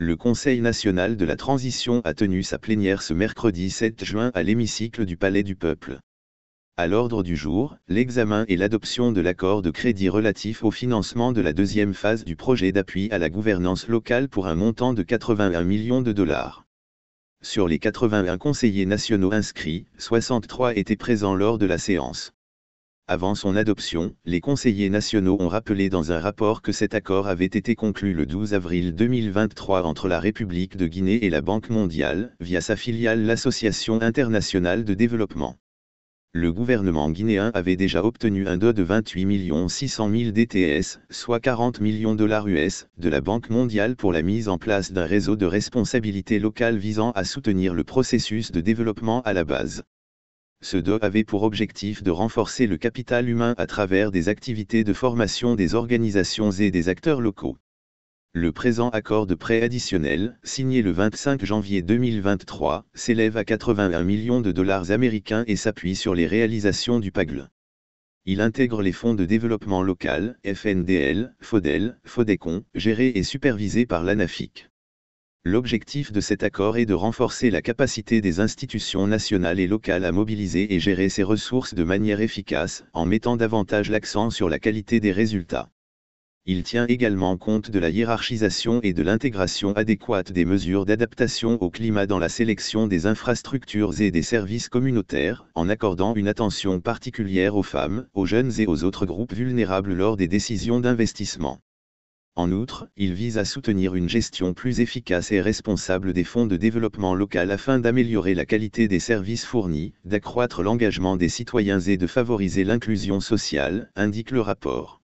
le Conseil national de la transition a tenu sa plénière ce mercredi 7 juin à l'hémicycle du Palais du Peuple. À l'ordre du jour, l'examen et l'adoption de l'accord de crédit relatif au financement de la deuxième phase du projet d'appui à la gouvernance locale pour un montant de 81 millions de dollars. Sur les 81 conseillers nationaux inscrits, 63 étaient présents lors de la séance. Avant son adoption, les conseillers nationaux ont rappelé dans un rapport que cet accord avait été conclu le 12 avril 2023 entre la République de Guinée et la Banque mondiale, via sa filiale l'Association internationale de développement. Le gouvernement guinéen avait déjà obtenu un dos de 28 600 000 DTS, soit 40 millions de dollars US, de la Banque mondiale pour la mise en place d'un réseau de responsabilités locales visant à soutenir le processus de développement à la base ce DO avait pour objectif de renforcer le capital humain à travers des activités de formation des organisations et des acteurs locaux. Le présent accord de prêt additionnel, signé le 25 janvier 2023, s'élève à 81 millions de dollars américains et s'appuie sur les réalisations du PAGL. Il intègre les fonds de développement local, FNDL, FODEL, FODECON, gérés et supervisés par l'ANAFIC. L'objectif de cet accord est de renforcer la capacité des institutions nationales et locales à mobiliser et gérer ces ressources de manière efficace, en mettant davantage l'accent sur la qualité des résultats. Il tient également compte de la hiérarchisation et de l'intégration adéquate des mesures d'adaptation au climat dans la sélection des infrastructures et des services communautaires, en accordant une attention particulière aux femmes, aux jeunes et aux autres groupes vulnérables lors des décisions d'investissement. En outre, il vise à soutenir une gestion plus efficace et responsable des fonds de développement local afin d'améliorer la qualité des services fournis, d'accroître l'engagement des citoyens et de favoriser l'inclusion sociale, indique le rapport.